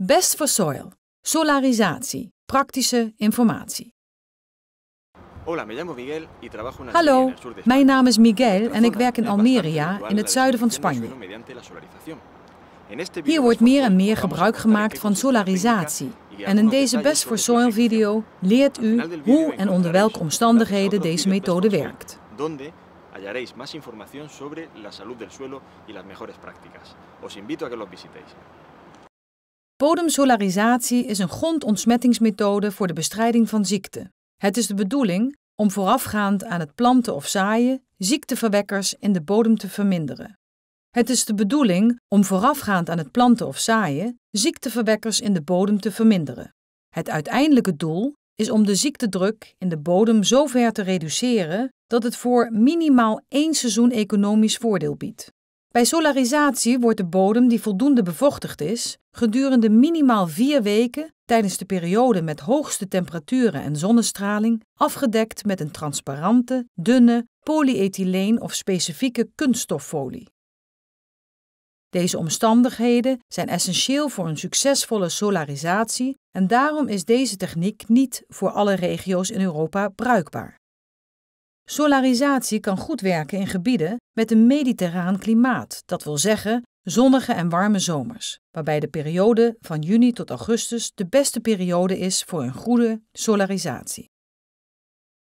Best for Soil. Solarisatie. Praktische informatie. Hallo, mijn naam is Miguel en ik werk in Almeria, in het zuiden van Spanje. Hier wordt meer en meer gebruik gemaakt van solarisatie. En in deze Best for Soil video leert u hoe en onder welke omstandigheden deze methode werkt. hallaréis más información sobre la salud del suelo y las mejores prácticas. Os invito a que los visitéis. Bodemsolarisatie is een grondontsmettingsmethode voor de bestrijding van ziekte. Het is de bedoeling om voorafgaand aan het planten of zaaien ziekteverwekkers in de bodem te verminderen. Het is de bedoeling om voorafgaand aan het planten of zaaien ziekteverwekkers in de bodem te verminderen. Het uiteindelijke doel is om de ziektedruk in de bodem zover te reduceren dat het voor minimaal één seizoen economisch voordeel biedt. Bij solarisatie wordt de bodem die voldoende bevochtigd is, gedurende minimaal vier weken tijdens de periode met hoogste temperaturen en zonnestraling afgedekt met een transparante, dunne polyethyleen of specifieke kunststoffolie. Deze omstandigheden zijn essentieel voor een succesvolle solarisatie en daarom is deze techniek niet voor alle regio's in Europa bruikbaar. Solarisatie kan goed werken in gebieden met een mediterraan klimaat, dat wil zeggen zonnige en warme zomers, waarbij de periode van juni tot augustus de beste periode is voor een goede solarisatie.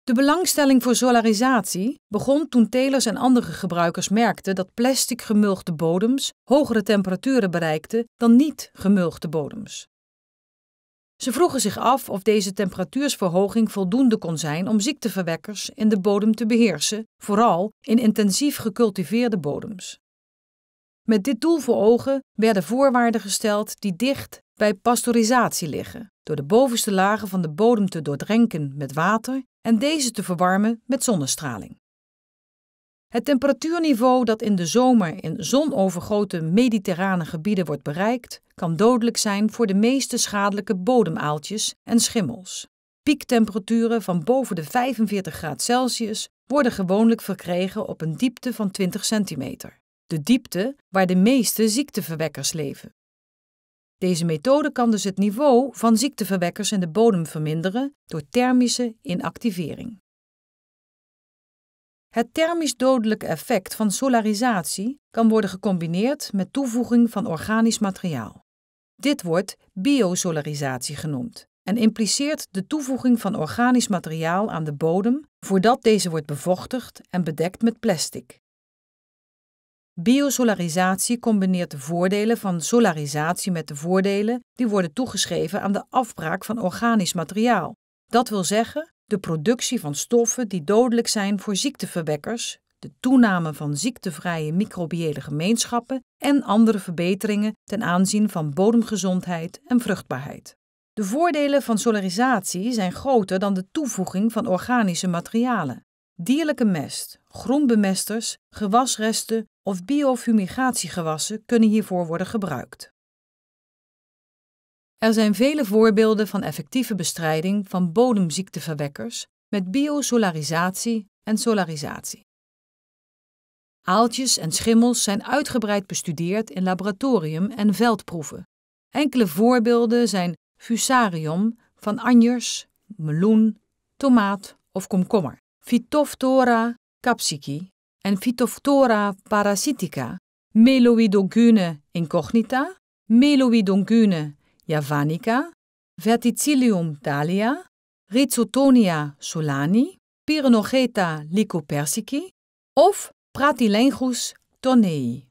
De belangstelling voor solarisatie begon toen telers en andere gebruikers merkten dat plastic gemulgde bodems hogere temperaturen bereikten dan niet gemulgde bodems. Ze vroegen zich af of deze temperatuursverhoging voldoende kon zijn om ziekteverwekkers in de bodem te beheersen, vooral in intensief gecultiveerde bodems. Met dit doel voor ogen werden voorwaarden gesteld die dicht bij pasteurisatie liggen, door de bovenste lagen van de bodem te doordrenken met water en deze te verwarmen met zonnestraling. Het temperatuurniveau dat in de zomer in zonovergrote mediterrane gebieden wordt bereikt, kan dodelijk zijn voor de meeste schadelijke bodemaaltjes en schimmels. Piektemperaturen van boven de 45 graden Celsius worden gewoonlijk verkregen op een diepte van 20 centimeter, de diepte waar de meeste ziekteverwekkers leven. Deze methode kan dus het niveau van ziekteverwekkers in de bodem verminderen door thermische inactivering. Het thermisch dodelijke effect van solarisatie kan worden gecombineerd met toevoeging van organisch materiaal. Dit wordt biosolarisatie genoemd en impliceert de toevoeging van organisch materiaal aan de bodem voordat deze wordt bevochtigd en bedekt met plastic. Biosolarisatie combineert de voordelen van solarisatie met de voordelen die worden toegeschreven aan de afbraak van organisch materiaal. Dat wil zeggen de productie van stoffen die dodelijk zijn voor ziekteverwekkers, de toename van ziektevrije microbiële gemeenschappen en andere verbeteringen ten aanzien van bodemgezondheid en vruchtbaarheid. De voordelen van solarisatie zijn groter dan de toevoeging van organische materialen. Dierlijke mest, grondbemesters, gewasresten of biofumigatiegewassen kunnen hiervoor worden gebruikt. Er zijn vele voorbeelden van effectieve bestrijding van bodemziekteverwekkers met biosolarisatie en solarisatie. Aaltjes en schimmels zijn uitgebreid bestudeerd in laboratorium en veldproeven. Enkele voorbeelden zijn fusarium van anjers, meloen, tomaat of komkommer, Phytophthora capsici en Phytophthora parasitica, meloidoncune incognita, meloidoncune javanica, verticillium dahlia, Rizotonia solani, Pyrenocheta lycopersici of Pratilengus tonei.